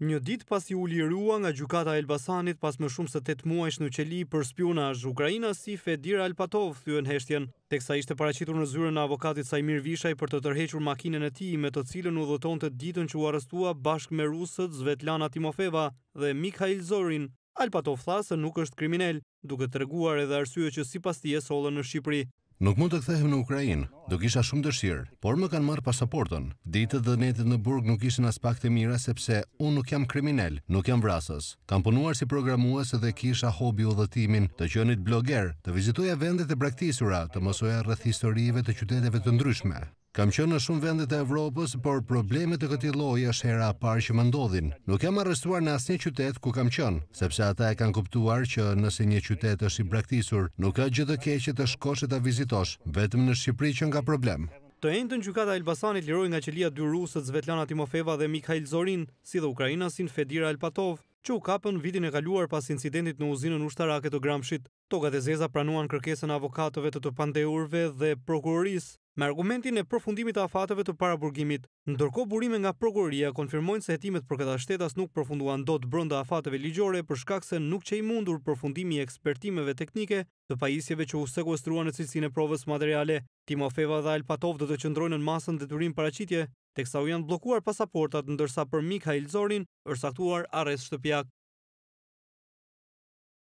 Një dit pas i lirua nga gjukata Elbasanit pas më shumë se 8 muajsh në qeli për është Ukraina si Fedir Alpatov thyën heshtjen, teksa ishte paracitur në zyrën avokatit Saimir Vishaj për të tërhequr makinen e ti me të cilën u dhëton të ditën që u arrestua bashk me rusët Zvetlana Timofeva dhe Mikhail Zorin. Alpatov thasë nuk është kriminel, duke të reguar edhe arsye që si pas tje solën në Shqipëri. Nuk mund të kthehem në Ukrajinë, Do kisha shumë dëshirë, por më kanë marrë pasaportën. Ditët dhe netit në burg nuk ishin as pak të mira sepse unë nuk jam kriminal, nuk jam vrasës. Kam punuar si programues dhe kisha hobi udhëtimin, të qenit blogger, të vizitoja vendet e braktisura, të mësoja rreth historive të qyteteve të ndryshme. Kam qenë në shumë vende të Evropës, por problemet të këtij lloji është hera parë që më ndodhin. Nuk jam arrestuar në asnjë qytet ku kam qenë, sepse ata e kanë kuptuar që nëse një qytet është i braktisur, nuk ka gjë të keqe të shkosh e ta vizitosh. Vetëm në Shqipëri që nga problem. Të enjtën gjukata Elbasanit liroj nga qëlia dy rusët Zvetlana Timofeva dhe Mikhail Zorin, si dhe sin Fedira Elpatov, që u kapën vitin e kaluar pas incidentit në uzinën ushtarake të Gramshit. Togat e Zeza pranuan kërkesën avokatëve të të pandeurve dhe prokurorisë me argumentin e përfundimit a fatëve të paraburgimit, burgimit. Ndërko burime nga prokuroria konfirmojnë se hetimet për këta shtetas nuk përfunduan do të brënda a fatëve ligjore për shkak se nuk që i mundur përfundimi ekspertimeve teknike të pajisjeve që u sekuestruan në cilësine provës materiale. Timo Feva dhe El Patov dhe të qëndrojnë në masën dhe të rrimë paracitje, teksa u janë blokuar pasaportat ndërsa për Mikhail Zorin është saktuar ares shtëpjak.